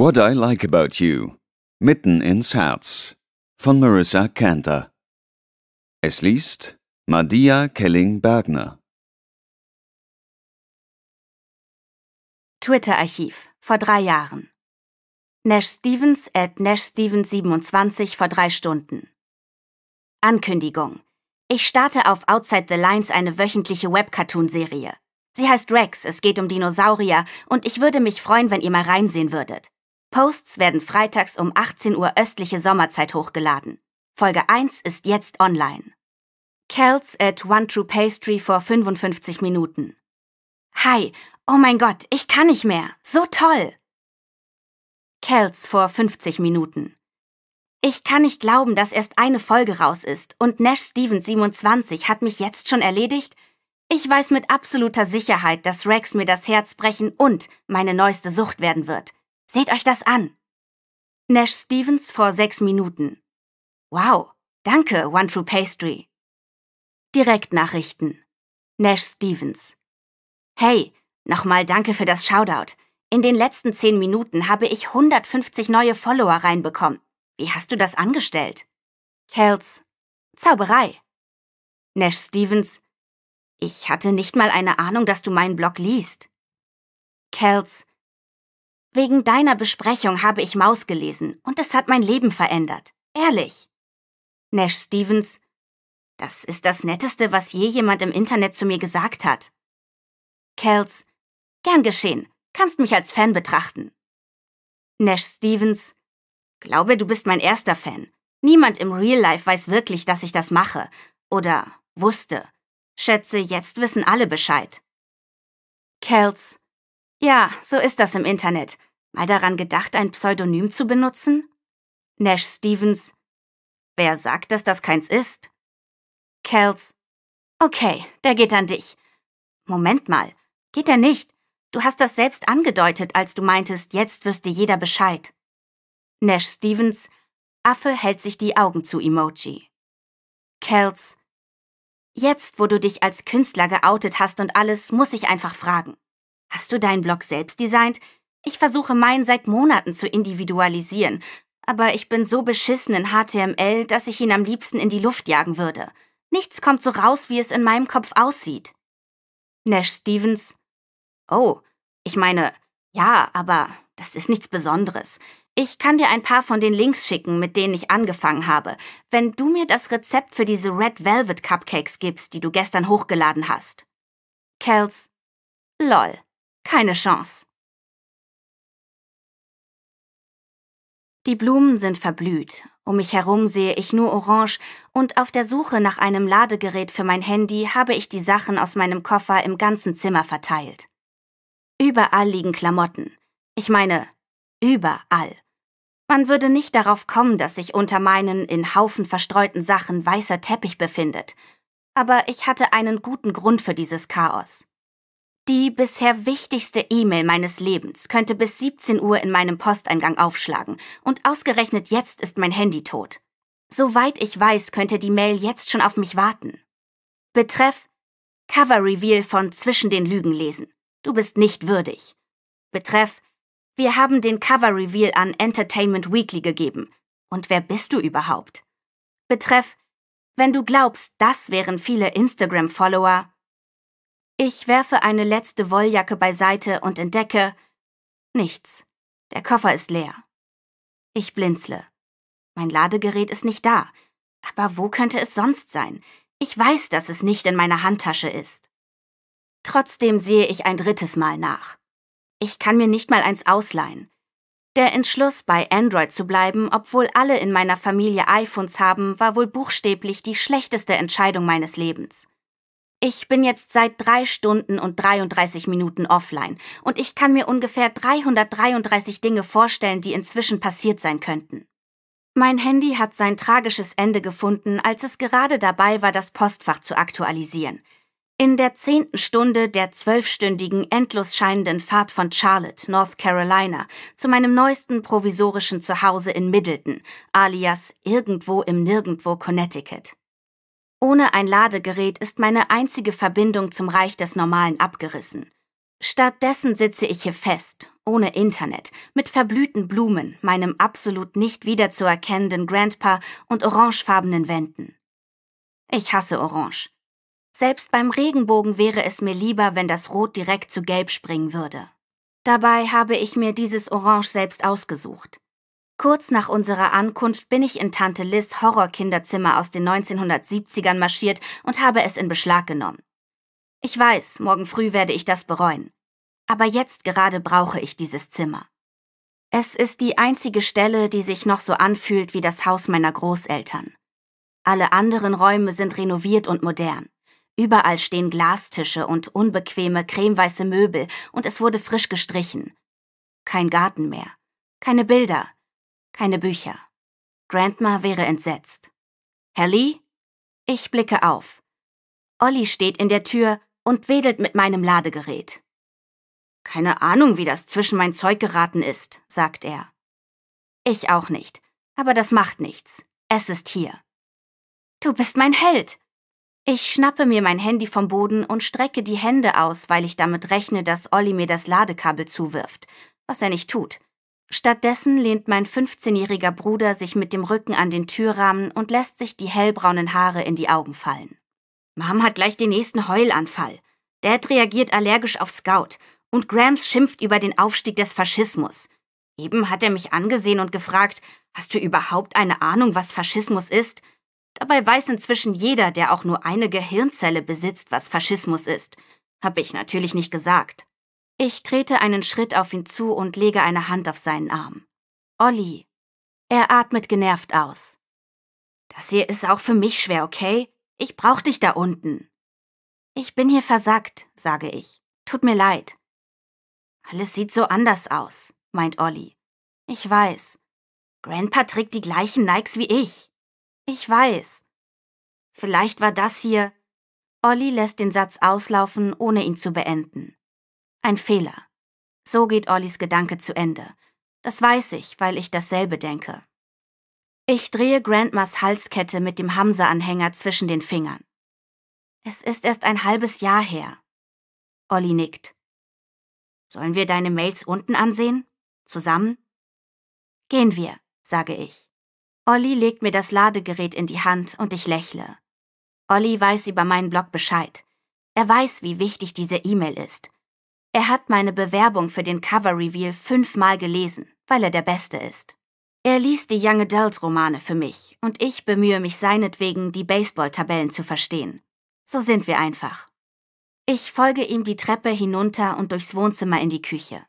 What I Like About You Mitten ins Herz von Marissa Cantor Es liest Madia Kelling-Bergner Twitter-Archiv vor drei Jahren Nash Stevens at Nash Stevens 27 vor drei Stunden Ankündigung Ich starte auf Outside the Lines eine wöchentliche Webcartoon-Serie. Sie heißt Rex, es geht um Dinosaurier und ich würde mich freuen, wenn ihr mal reinsehen würdet. Posts werden freitags um 18 Uhr östliche Sommerzeit hochgeladen. Folge 1 ist jetzt online. Kels at One True Pastry vor 55 Minuten. Hi, oh mein Gott, ich kann nicht mehr. So toll. Kels vor 50 Minuten. Ich kann nicht glauben, dass erst eine Folge raus ist und Nash Stevens 27 hat mich jetzt schon erledigt? Ich weiß mit absoluter Sicherheit, dass Rex mir das Herz brechen und meine neueste Sucht werden wird. Seht euch das an. Nash Stevens vor sechs Minuten. Wow, danke, One True Pastry. Direktnachrichten. Nash Stevens. Hey, nochmal danke für das Shoutout. In den letzten zehn Minuten habe ich 150 neue Follower reinbekommen. Wie hast du das angestellt? Kells. Zauberei. Nash Stevens. Ich hatte nicht mal eine Ahnung, dass du meinen Blog liest. Kells. Wegen deiner Besprechung habe ich Maus gelesen und es hat mein Leben verändert. Ehrlich. Nash Stevens, das ist das Netteste, was je jemand im Internet zu mir gesagt hat. Kells. gern geschehen, kannst mich als Fan betrachten. Nash Stevens, glaube, du bist mein erster Fan. Niemand im Real Life weiß wirklich, dass ich das mache. Oder wusste. Schätze, jetzt wissen alle Bescheid. Kells. ja, so ist das im Internet mal daran gedacht, ein Pseudonym zu benutzen? Nash Stevens. Wer sagt, dass das keins ist? Kels. Okay, der geht an dich. Moment mal, geht er nicht. Du hast das selbst angedeutet, als du meintest, jetzt wüsste jeder Bescheid. Nash Stevens. Affe hält sich die Augen zu Emoji. Kels. Jetzt, wo du dich als Künstler geoutet hast und alles, muss ich einfach fragen. Hast du deinen Blog selbst designt? Ich versuche meinen seit Monaten zu individualisieren, aber ich bin so beschissen in HTML, dass ich ihn am liebsten in die Luft jagen würde. Nichts kommt so raus, wie es in meinem Kopf aussieht. Nash Stevens. Oh, ich meine, ja, aber das ist nichts Besonderes. Ich kann dir ein paar von den Links schicken, mit denen ich angefangen habe, wenn du mir das Rezept für diese Red Velvet Cupcakes gibst, die du gestern hochgeladen hast. Kells. Lol. Keine Chance. Die Blumen sind verblüht. Um mich herum sehe ich nur Orange und auf der Suche nach einem Ladegerät für mein Handy habe ich die Sachen aus meinem Koffer im ganzen Zimmer verteilt. Überall liegen Klamotten. Ich meine, überall. Man würde nicht darauf kommen, dass sich unter meinen in Haufen verstreuten Sachen weißer Teppich befindet. Aber ich hatte einen guten Grund für dieses Chaos. Die bisher wichtigste E-Mail meines Lebens könnte bis 17 Uhr in meinem Posteingang aufschlagen und ausgerechnet jetzt ist mein Handy tot. Soweit ich weiß, könnte die Mail jetzt schon auf mich warten. Betreff Cover Reveal von Zwischen den Lügen lesen. Du bist nicht würdig. Betreff Wir haben den Cover Reveal an Entertainment Weekly gegeben. Und wer bist du überhaupt? Betreff Wenn du glaubst, das wären viele Instagram-Follower, ich werfe eine letzte Wolljacke beiseite und entdecke nichts. Der Koffer ist leer. Ich blinzle. Mein Ladegerät ist nicht da. Aber wo könnte es sonst sein? Ich weiß, dass es nicht in meiner Handtasche ist. Trotzdem sehe ich ein drittes Mal nach. Ich kann mir nicht mal eins ausleihen. Der Entschluss, bei Android zu bleiben, obwohl alle in meiner Familie iPhones haben, war wohl buchstäblich die schlechteste Entscheidung meines Lebens. Ich bin jetzt seit drei Stunden und 33 Minuten offline und ich kann mir ungefähr 333 Dinge vorstellen, die inzwischen passiert sein könnten. Mein Handy hat sein tragisches Ende gefunden, als es gerade dabei war, das Postfach zu aktualisieren. In der zehnten Stunde der zwölfstündigen, endlos scheinenden Fahrt von Charlotte, North Carolina, zu meinem neuesten provisorischen Zuhause in Middleton, alias irgendwo im Nirgendwo Connecticut. Ohne ein Ladegerät ist meine einzige Verbindung zum Reich des Normalen abgerissen. Stattdessen sitze ich hier fest, ohne Internet, mit verblühten Blumen, meinem absolut nicht wiederzuerkennenden Grandpa und orangefarbenen Wänden. Ich hasse Orange. Selbst beim Regenbogen wäre es mir lieber, wenn das Rot direkt zu Gelb springen würde. Dabei habe ich mir dieses Orange selbst ausgesucht. Kurz nach unserer Ankunft bin ich in Tante Liz Horrorkinderzimmer aus den 1970ern marschiert und habe es in Beschlag genommen. Ich weiß, morgen früh werde ich das bereuen. Aber jetzt gerade brauche ich dieses Zimmer. Es ist die einzige Stelle, die sich noch so anfühlt wie das Haus meiner Großeltern. Alle anderen Räume sind renoviert und modern. Überall stehen Glastische und unbequeme cremeweiße Möbel und es wurde frisch gestrichen. Kein Garten mehr. Keine Bilder, keine Bücher. Grandma wäre entsetzt. Herr Lee? Ich blicke auf. Olli steht in der Tür und wedelt mit meinem Ladegerät. Keine Ahnung, wie das zwischen mein Zeug geraten ist, sagt er. Ich auch nicht, aber das macht nichts. Es ist hier. Du bist mein Held! Ich schnappe mir mein Handy vom Boden und strecke die Hände aus, weil ich damit rechne, dass Olli mir das Ladekabel zuwirft, was er nicht tut. Stattdessen lehnt mein 15-jähriger Bruder sich mit dem Rücken an den Türrahmen und lässt sich die hellbraunen Haare in die Augen fallen. Mom hat gleich den nächsten Heulanfall. Dad reagiert allergisch auf Scout und Grams schimpft über den Aufstieg des Faschismus. Eben hat er mich angesehen und gefragt, hast du überhaupt eine Ahnung, was Faschismus ist? Dabei weiß inzwischen jeder, der auch nur eine Gehirnzelle besitzt, was Faschismus ist. Hab ich natürlich nicht gesagt. Ich trete einen Schritt auf ihn zu und lege eine Hand auf seinen Arm. Olli. Er atmet genervt aus. Das hier ist auch für mich schwer, okay? Ich brauch dich da unten. Ich bin hier versackt, sage ich. Tut mir leid. Alles sieht so anders aus, meint Olli. Ich weiß. Grandpa trägt die gleichen Nikes wie ich. Ich weiß. Vielleicht war das hier. Olli lässt den Satz auslaufen, ohne ihn zu beenden. Ein Fehler. So geht Ollis Gedanke zu Ende. Das weiß ich, weil ich dasselbe denke. Ich drehe Grandmas Halskette mit dem Hamsa-Anhänger zwischen den Fingern. Es ist erst ein halbes Jahr her. Olli nickt. Sollen wir deine Mails unten ansehen? Zusammen? Gehen wir, sage ich. Olli legt mir das Ladegerät in die Hand und ich lächle. Olli weiß über meinen Blog Bescheid. Er weiß, wie wichtig diese E-Mail ist er hat meine Bewerbung für den Cover-Reveal fünfmal gelesen, weil er der Beste ist. Er liest die Young Adult-Romane für mich und ich bemühe mich seinetwegen, die Baseball-Tabellen zu verstehen. So sind wir einfach. Ich folge ihm die Treppe hinunter und durchs Wohnzimmer in die Küche.